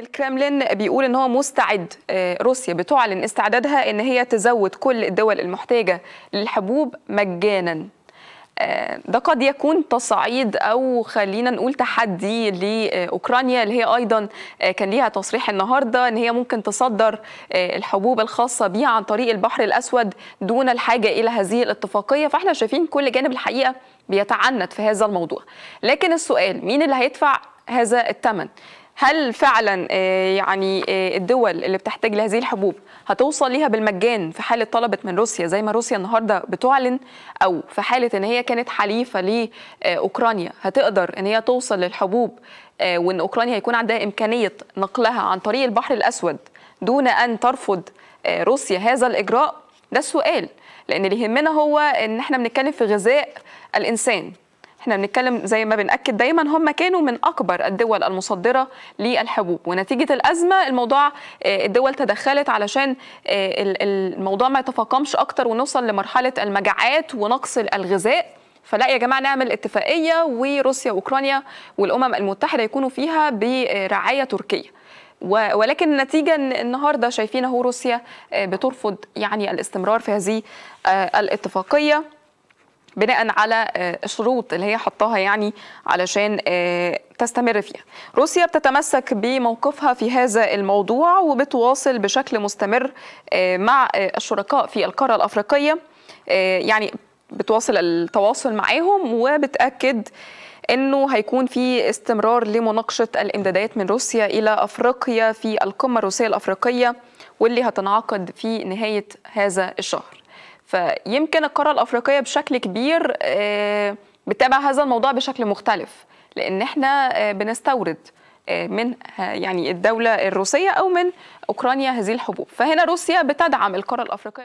الكرملين بيقول ان هو مستعد آه، روسيا بتعلن استعدادها ان هي تزود كل الدول المحتاجه للحبوب مجانا آه، ده قد يكون تصعيد او خلينا نقول تحدي لاوكرانيا اللي هي ايضا آه، كان ليها تصريح النهارده ان هي ممكن تصدر الحبوب الخاصه بها عن طريق البحر الاسود دون الحاجه الى هذه الاتفاقيه فاحنا شايفين كل جانب الحقيقه بيتعنت في هذا الموضوع لكن السؤال مين اللي هيدفع هذا الثمن هل فعلا آه، يعني آه، الدول اللي بتحتاج لهذه الحبوب هتوصل ليها بالمجان في حاله طلبت من روسيا زي ما روسيا النهارده بتعلن او في حاله ان هي كانت حليفه لاوكرانيا آه، هتقدر ان هي توصل للحبوب وان اوكرانيا هيكون عندها امكانيه نقلها عن طريق البحر الاسود دون ان ترفض روسيا هذا الاجراء ده السؤال لان اللي يهمنا هو ان احنا بنتكلم في غذاء الانسان احنا بنتكلم زي ما بنأكد دايما هم كانوا من أكبر الدول المصدرة للحبوب ونتيجة الأزمة الموضوع آه، الدول تدخلت علشان آه، الموضوع ما يتفاقمش أكتر ونوصل لمرحلة المجاعات ونقص الغذاء فلا يا جماعه نعمل اتفاقيه وروسيا واوكرانيا والامم المتحده يكونوا فيها برعايه تركيه ولكن النتيجة النهاردة شايفين هو روسيا آه، بترفض يعني الاستمرار في هذه الاتفاقية بناء على الشروط آه، اللي هي حطاها يعني علشان آه، تستمر فيها روسيا بتتمسك بموقفها في هذا الموضوع وبتواصل بشكل مستمر آه، مع الشركاء في القارة الأفريقية يعني بتواصل التواصل معاهم وبتأكد انه هيكون في استمرار لمناقشه الامدادات من روسيا الى افريقيا في القمه الروسيه الافريقيه واللي هتنعقد في نهايه هذا الشهر فيمكن القاره الافريقيه بشكل كبير آه، بتابع هذا الموضوع بشكل مختلف لان احنا آه، بنستورد آه، من يعني الدوله الروسيه او من اوكرانيا هذه الحبوب فهنا روسيا بتدعم القاره الافريقيه